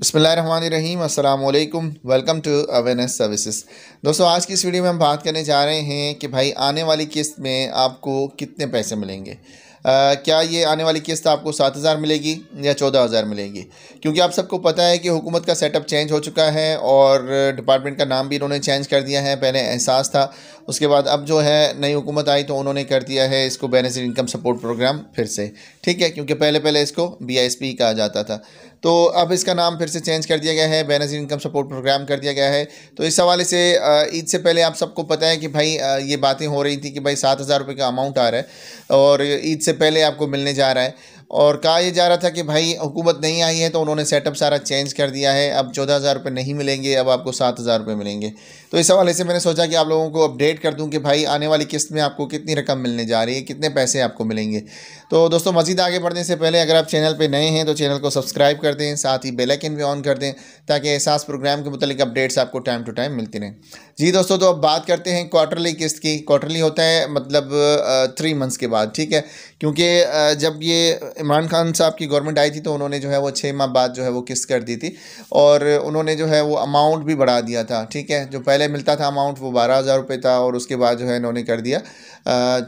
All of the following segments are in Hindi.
बसमीम अल्लाम वेलकम टू अवेयरनेस सर्विसेज दोस्तों आज की इस वीडियो में हम बात करने जा रहे हैं कि भाई आने वाली किस्त में आपको कितने पैसे मिलेंगे आ, क्या ये आने वाली किस्त आपको सात हज़ार मिलेगी या चौदह हज़ार मिलेगी क्योंकि आप सबको पता है कि हुकूमत का सेटअप चेंज हो चुका है और डिपार्टमेंट का नाम भी इन्होंने चेंज कर दिया है पहले एहसास था उसके बाद अब जो है नई हुकूमत आई तो उन्होंने कर दिया है इसको बेनिफिट इनकम सपोर्ट प्रोग्राम फिर से ठीक है क्योंकि पहले पहले इसको बी कहा जाता था तो अब इसका नाम फिर से चेंज कर दिया गया है बैनर्जी इनकम सपोर्ट प्रोग्राम कर दिया गया है तो इस हवाले से ईद से पहले आप सबको पता है कि भाई ये बातें हो रही थी कि भाई सात हज़ार रुपये का अमाउंट आ रहा है और ईद से पहले आपको मिलने जा रहा है और कहा यह जा रहा था कि भाई हुकूमत नहीं आई है तो उन्होंने सेटअप सारा चेंज कर दिया है अब चौदह हज़ार रुपये नहीं मिलेंगे अब आपको सात हज़ार रुपये मिलेंगे तो इस हवाले से मैंने सोचा कि आप लोगों को अपडेट कर दूं कि भाई आने वाली किस्त में आपको कितनी रकम मिलने जा रही है कितने पैसे आपको मिलेंगे तो दोस्तों मजीद आगे बढ़ने से पहले अगर आप चैनल पर नए हैं तो चैनल को सब्सक्राइब कर दें साथ ही बेलैकन भी ऑन कर दें ताकि एहसास प्रोग्राम के मतलब अपडेट्स आपको टाइम टू टाइम मिलती रहें जी दोस्तों तो अब बात करते हैं क्वार्टरली किस्त की क्वार्टरली होता है मतलब थ्री मंथ्स के बाद ठीक है क्योंकि जब ये इमरान खान साहब की गवर्नमेंट आई थी तो उन्होंने जो है वो छः माह बाद जो है वो किस्त कर दी थी और उन्होंने जो है वो अमाउंट भी बढ़ा दिया था ठीक है जो पहले मिलता था अमाउंट वो बारह हज़ार रुपये था और उसके बाद जो है इन्होंने कर दिया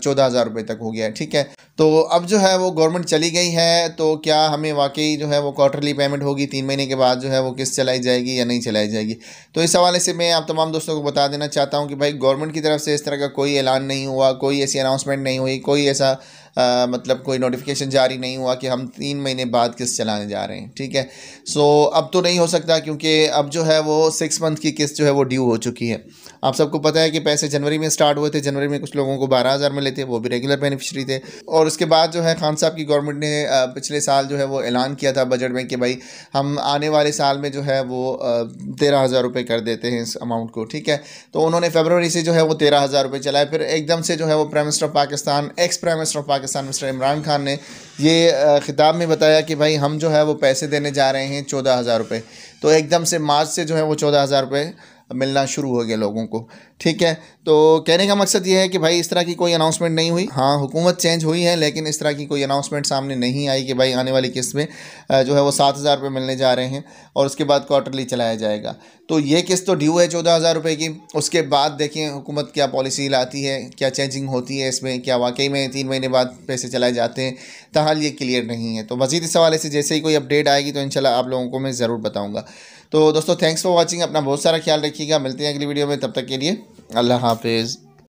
चौदह हज़ार रुपये तक हो गया ठीक है तो अब जो है वो गवर्नमेंट चली गई है तो क्या हमें वाकई जो है वो क्वार्टरली पेमेंट होगी तीन महीने के बाद जो है वो किस्त चलाई जाएगी या नहीं चलाई जाएगी तो इस हवाले से मैं आप तमाम दोस्तों को बता देना चाहता हूँ कि भाई गवर्नमेंट की तरफ से इस तरह का कोई ऐलान नहीं हुआ कोई ऐसी अनाउंसमेंट नहीं हुई कोई ऐसा आ, मतलब कोई नोटिफिकेशन जारी नहीं हुआ कि हम तीन महीने बाद किस्त चलाने जा रहे हैं ठीक है सो अब तो नहीं हो सकता क्योंकि अब जो है वो सिक्स मंथ की किस्त जो है वो ड्यू हो चुकी है आप सबको पता है कि पैसे जनवरी में स्टार्ट हुए थे जनवरी में कुछ लोगों को बारह हज़ार मिले थे वो भी रेगुलर बेनिफिशरी थे और उसके बाद जो है खान साहब की गवर्नमेंट ने पिछले साल जो है वो ऐलान किया था बजट में कि भाई हम आने वाले साल में जो है वो तेरह हज़ार रुपये कर देते हैं इस अमाउंट को ठीक है तो उन्होंने फेबरवरी से जो है वो तेरह हज़ार रुपये चलाए फिर एकदम से जो है वो prime minister of Pakistan ex prime minister of Pakistan Pakistan mister Imran Khan ने ये ख़िताब में बताया कि भाई हम जो है वो पैसे देने जा रहे हैं चौदह हज़ार रुपये तो एकदम से मार्च से जो है वो चौदह हज़ार रुपये मिलना शुरू हो गया लोगों को ठीक है तो कहने का मकसद ये है कि भाई इस तरह की कोई अनाउंसमेंट नहीं हुई हाँ हुकूमत चेंज हुई है लेकिन इस तरह की कोई अनाउंसमेंट सामने नहीं आई कि भाई आने वाली किस्त में जो है वो सात हज़ार रुपये मिलने जा रहे हैं और उसके बाद क्वार्टरली चलाया जाएगा तो ये किस्त तो ड्यू है चौदह हज़ार रुपये की उसके बाद देखें हुकूमत क्या पॉलिसी लाती है क्या चेंजिंग होती है इसमें क्या वाकई में तीन महीने बाद पैसे चलाए जाते हैं तहाल ये क्लियर नहीं है तो मज़ीद इस हवाले से जैसे ही कोई अपडेट आएगी तो इन आप लोगों को मैं ज़रूर बताऊँगा तो दोस्तों थैंक्स फॉर वॉचिंग अपना बहुत सारा ख्याल रखिएगा मिलते हैं अगली वीडियो में तब तक के लिए अल्लाह हाफिज़